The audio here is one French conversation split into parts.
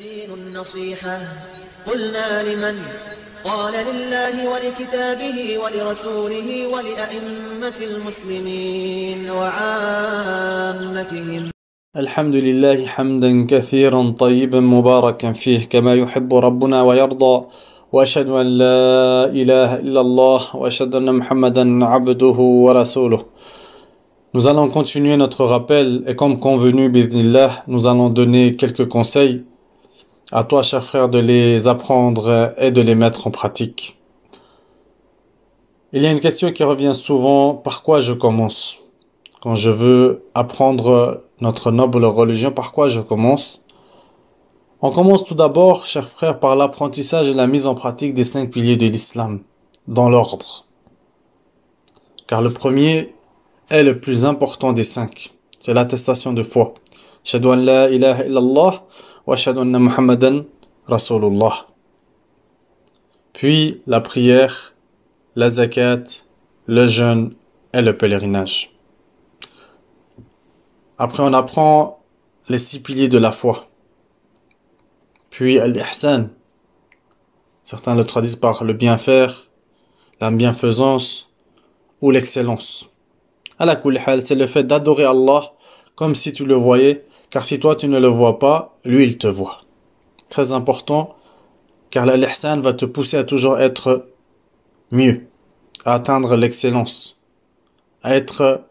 الدين النصيحة قلنا لمن قال لله ولكتابه ولرسوله ولأئمة المسلمين وعامتهم الحمد لله حمدا كثيرا طيبا مباركا فيه كما يحب ربنا ويرضى واشهد ان لا اله الا الله واشهد ان محمدا عبده ورسوله Nous allons continuer notre rappel et comme convenu, nous allons donner quelques conseils À toi, cher frère, de les apprendre et de les mettre en pratique. Il y a une question qui revient souvent, par quoi je commence Quand je veux apprendre notre noble religion, par quoi je commence On commence tout d'abord, cher frère, par l'apprentissage et la mise en pratique des cinq piliers de l'islam, dans l'ordre. Car le premier est le plus important des cinq, c'est l'attestation de foi. la ilaha illallah puis la prière, la zakat, le jeûne et le pèlerinage. Après, on apprend les six piliers de la foi. Puis, al-ihsan. Certains le traduisent par le bien faire, la bienfaisance ou l'excellence. Alakulhal, c'est le fait d'adorer Allah comme si tu le voyais car si toi tu ne le vois pas, lui il te voit. Très important, car la l'ihsan va te pousser à toujours être mieux, à atteindre l'excellence, à être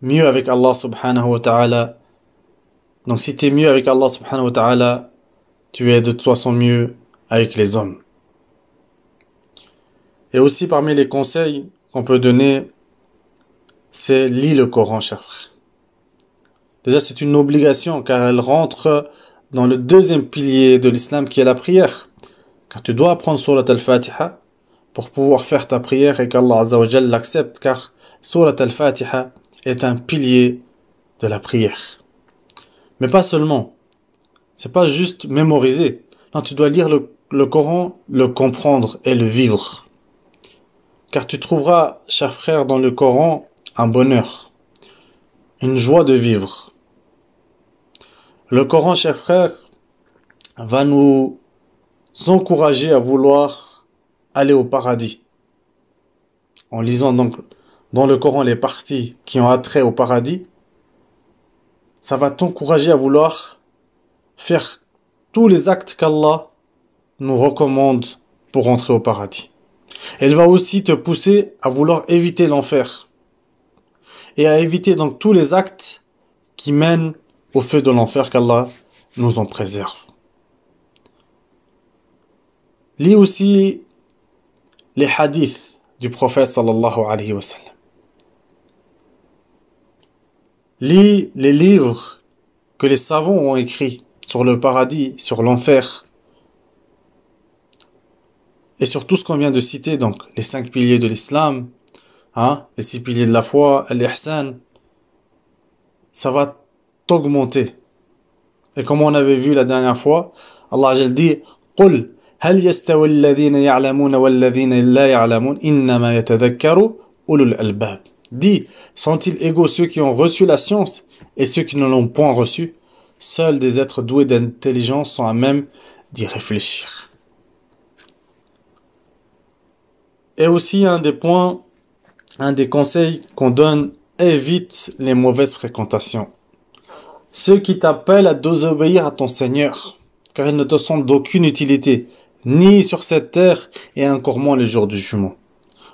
mieux avec Allah subhanahu wa ta'ala. Donc si tu es mieux avec Allah subhanahu wa ta'ala, tu es de toute façon mieux avec les hommes. Et aussi parmi les conseils qu'on peut donner, c'est lis le Coran, cher frère. Déjà, c'est une obligation car elle rentre dans le deuxième pilier de l'islam qui est la prière. Car tu dois apprendre Surat al-Fatiha pour pouvoir faire ta prière et qu'Allah l'accepte car Surat al-Fatiha est un pilier de la prière. Mais pas seulement. C'est pas juste mémoriser. Non, tu dois lire le, Coran, le comprendre et le vivre. Car tu trouveras, cher frère, dans le Coran un bonheur une joie de vivre. Le Coran, chers frères, va nous encourager à vouloir aller au paradis. En lisant donc dans le Coran les parties qui ont attrait au paradis, ça va t'encourager à vouloir faire tous les actes qu'Allah nous recommande pour entrer au paradis. Elle va aussi te pousser à vouloir éviter l'enfer et à éviter donc tous les actes qui mènent au feu de l'enfer qu'Allah nous en préserve. Lis aussi les hadiths du prophète sallallahu alayhi wa sallam. Lis les livres que les savants ont écrits sur le paradis, sur l'enfer, et sur tout ce qu'on vient de citer, donc les cinq piliers de l'islam, ah les six piliers de la foi, l'ihsan, ça va t'augmenter. Et comme on avait vu la dernière fois, Allah Jal dit قل هل يستوي الذين يعلمون والذين لا يعلمون إنما sont-ils égaux ceux qui ont reçu la science et ceux qui ne l'ont point reçue Seuls des êtres doués d'intelligence sont à même d'y réfléchir. Et aussi un des points un des conseils qu'on donne, évite les mauvaises fréquentations. Ceux qui t'appellent à désobéir à ton Seigneur, car ils ne te sont d'aucune utilité, ni sur cette terre, et encore moins le jour du jugement.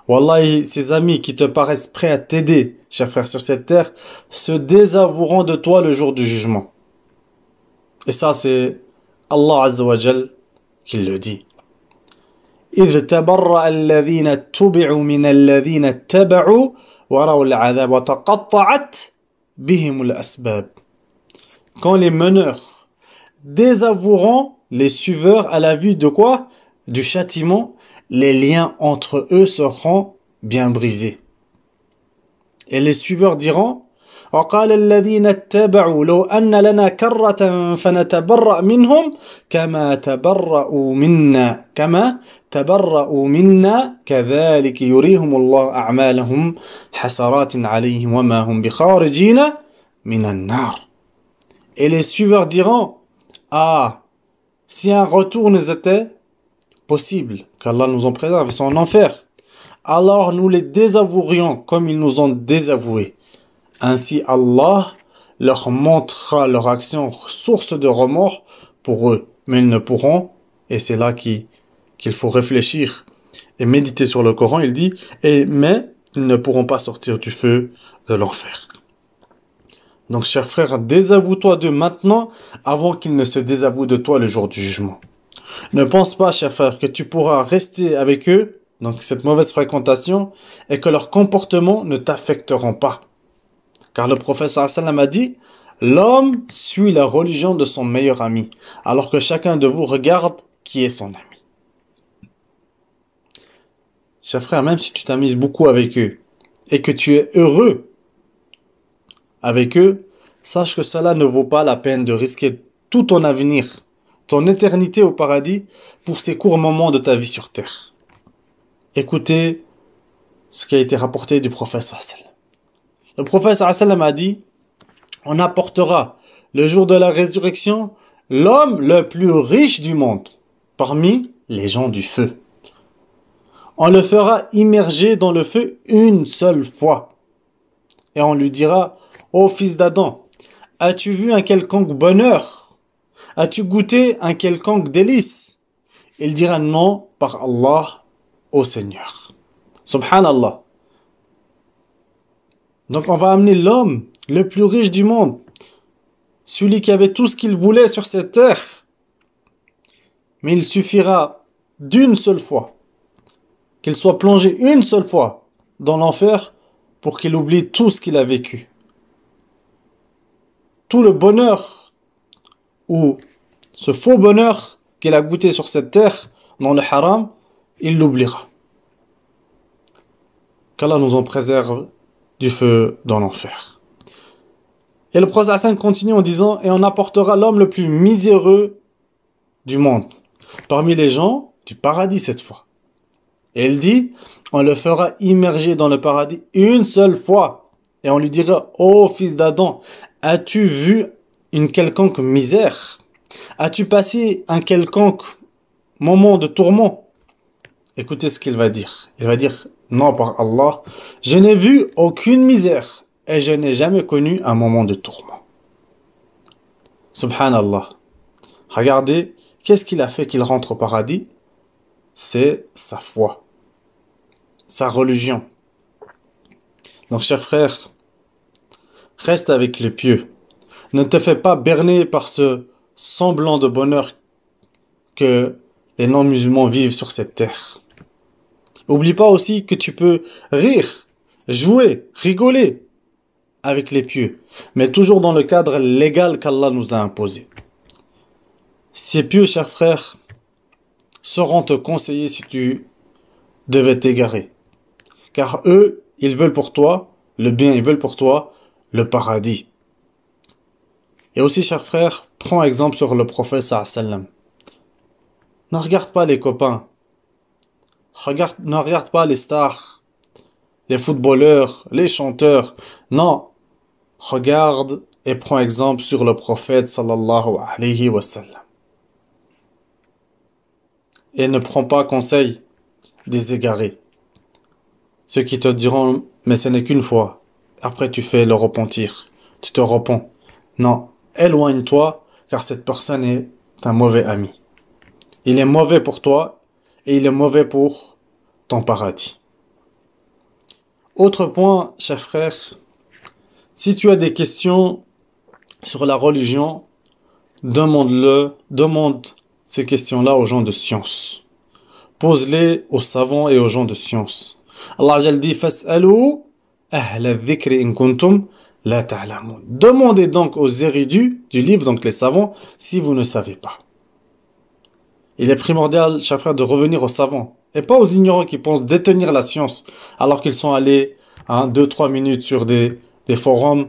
Wallahi, ces amis qui te paraissent prêts à t'aider, chers frères, sur cette terre, se désavoueront de toi le jour du jugement. Et ça, c'est Allah Azzawajal qui le dit. Quand les meneurs désavoueront les suiveurs à la vue de quoi Du châtiment, les liens entre eux seront bien brisés. Et les suiveurs diront وقال الذين اتبعوا لو أن لنا كرة فنتبرأ منهم كما تبرأوا منا كما تبرأوا منا كذلك يريهم الله أعمالهم حسرات عليهم وما هم بخارجين من النار Et les suiveurs diront Ah, si un retour nous était possible, qu'Allah nous en préserve, ils en enfer, alors nous les désavouerions comme ils nous ont désavoués. Ainsi Allah leur montrera leur action source de remords pour eux, mais ils ne pourront, et c'est là qu'il faut réfléchir et méditer sur le Coran, il dit, et, mais ils ne pourront pas sortir du feu de l'enfer. Donc, cher frère, désavoue-toi de maintenant avant qu'ils ne se désavouent de toi le jour du jugement. Ne pense pas, cher frère, que tu pourras rester avec eux, donc cette mauvaise fréquentation, et que leurs comportements ne t'affecteront pas. Car le professeur sallam a dit L'homme suit la religion de son meilleur ami, alors que chacun de vous regarde qui est son ami. Cher frère, même si tu t'amuses beaucoup avec eux et que tu es heureux avec eux, sache que cela ne vaut pas la peine de risquer tout ton avenir, ton éternité au paradis pour ces courts moments de ta vie sur terre. Écoutez ce qui a été rapporté du prophète sallam. Le prophète sallam a dit On apportera le jour de la résurrection l'homme le plus riche du monde parmi les gens du feu. On le fera immerger dans le feu une seule fois. Et on lui dira Ô fils d'Adam, as-tu vu un quelconque bonheur As-tu goûté un quelconque délice Il dira Non, par Allah, au Seigneur. Subhanallah. Donc on va amener l'homme le plus riche du monde, celui qui avait tout ce qu'il voulait sur cette terre. Mais il suffira d'une seule fois, qu'il soit plongé une seule fois dans l'enfer pour qu'il oublie tout ce qu'il a vécu. Tout le bonheur ou ce faux bonheur qu'il a goûté sur cette terre, dans le haram, il l'oubliera. Qu'Allah nous en préserve du feu dans l'enfer. Et le prophète continue en disant Et on apportera l'homme le plus miséreux du monde, parmi les gens du paradis cette fois. Et il dit On le fera immerger dans le paradis une seule fois, et on lui dira Ô fils d'Adam, as-tu vu une quelconque misère As-tu passé un quelconque moment de tourment Écoutez ce qu'il va dire. Il va dire non, par Allah, je n'ai vu aucune misère et je n'ai jamais connu un moment de tourment. Subhanallah. Regardez, qu'est-ce qu'il a fait qu'il rentre au paradis C'est sa foi, sa religion. Donc, chers frère, reste avec les pieux. Ne te fais pas berner par ce semblant de bonheur que les non-musulmans vivent sur cette terre. Oublie pas aussi que tu peux rire, jouer, rigoler avec les pieux, mais toujours dans le cadre légal qu'Allah nous a imposé. Ces pieux, chers frères, seront te conseiller si tu devais t'égarer. Car eux, ils veulent pour toi le bien, ils veulent pour toi le paradis. Et aussi, chers frères, prends exemple sur le prophète sallam. Ne regarde pas les copains Regarde, ne regarde pas les stars, les footballeurs, les chanteurs. Non. Regarde et prends exemple sur le prophète sallallahu alayhi wa Et ne prends pas conseil des égarés. Ceux qui te diront, mais ce n'est qu'une fois. Après, tu fais le repentir. Tu te repens. Non. Éloigne-toi, car cette personne est un mauvais ami. Il est mauvais pour toi et il est mauvais pour ton paradis. Autre point, cher frère, si tu as des questions sur la religion, demande-le, demande ces questions-là aux gens de science. Pose-les aux savants et aux gens de science. Allah la dit Demandez donc aux érudits du livre, donc les savants, si vous ne savez pas. Il est primordial, chers frère, de revenir aux savants et pas aux ignorants qui pensent détenir la science alors qu'ils sont allés hein, deux 3 minutes sur des, forums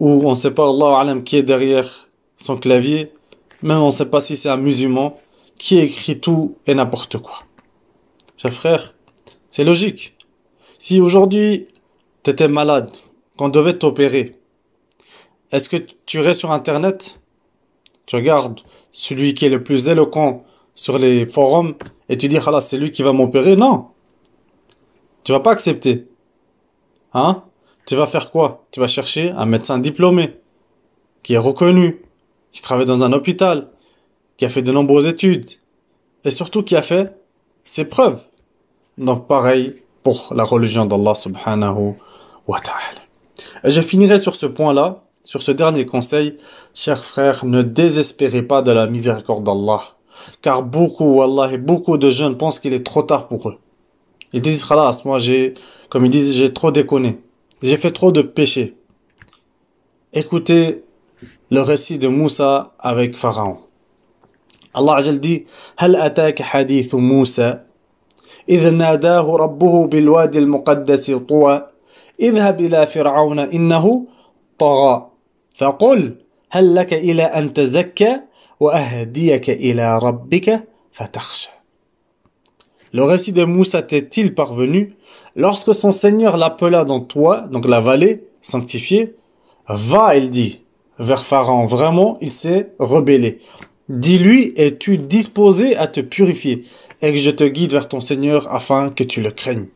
où on ne sait pas Allah alam qui est derrière son clavier, même on ne sait pas si c'est un musulman qui écrit tout et n'importe quoi. Chers frère, c'est logique. Si aujourd'hui tu étais malade, qu'on devait t'opérer, est-ce que tu irais sur internet Tu regardes celui qui est le plus éloquent sur les forums et tu dis, là, c'est lui qui va m'opérer. Non. Tu vas pas accepter. Hein Tu vas faire quoi Tu vas chercher un médecin diplômé, qui est reconnu, qui travaille dans un hôpital, qui a fait de nombreuses études, et surtout qui a fait ses preuves. Donc pareil pour la religion d'Allah subhanahu wa ta'ala. Et je finirai sur ce point-là, sur ce dernier conseil. Chers frères, ne désespérez pas de la miséricorde d'Allah. Car beaucoup, wallahi, beaucoup de jeunes pensent qu'il est trop tard pour eux. Ils disent, khalas, moi j'ai, comme ils disent, j'ai trop déconné. J'ai fait trop de péchés. Écoutez le récit de Moussa avec Pharaon. Allah Ajal dit, هل أتاك hadith Moussa. إذ ناداه ربه بالوادي المقدس طوى اذهب إلى فرعون إنه طغى فقل هل لك إلى أن تزكى le récit de Moussa t'est-il parvenu lorsque son Seigneur l'appela dans toi, donc la vallée sanctifiée Va, il dit, vers Pharaon. Vraiment, il s'est rebellé. Dis-lui, es-tu disposé à te purifier et que je te guide vers ton Seigneur afin que tu le craignes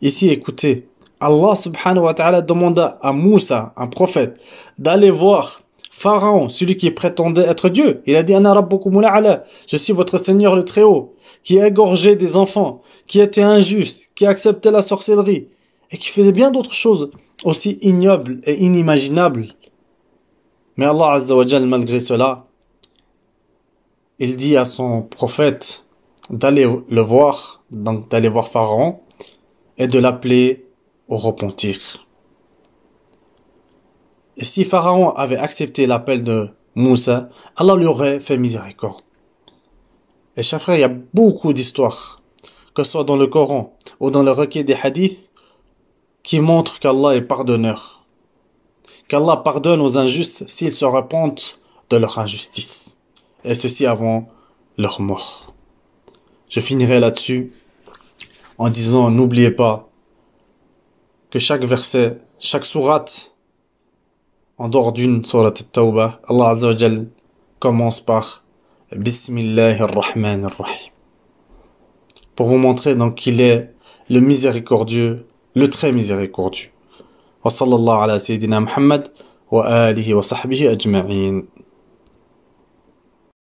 Ici, écoutez, Allah subhanahu wa ta'ala demanda à Moussa, un prophète, d'aller voir Pharaon, celui qui prétendait être Dieu, il a dit Je suis votre Seigneur le Très-Haut, qui égorgeait des enfants, qui était injuste, qui acceptait la sorcellerie, et qui faisait bien d'autres choses aussi ignobles et inimaginables. Mais Allah malgré cela, il dit à son prophète d'aller le voir, donc d'aller voir Pharaon, et de l'appeler au repentir. Et si Pharaon avait accepté l'appel de Moussa, Allah lui aurait fait miséricorde. Et chers il y a beaucoup d'histoires, que ce soit dans le Coran ou dans le recueil des hadiths, qui montrent qu'Allah est pardonneur. Qu'Allah pardonne aux injustes s'ils se repentent de leur injustice. Et ceci avant leur mort. Je finirai là-dessus en disant n'oubliez pas que chaque verset, chaque sourate En dehors d'une sourate al-Tawbah, Allah Azza Azzawajal commence par Bismillah ar-Rahman ar-Rahim. Pour vous montrer donc qu'il est le miséricordieux, le très miséricordieux. Wa sallallahu ala Sayyidina Muhammad wa alihi wa sahbihi ajma'in.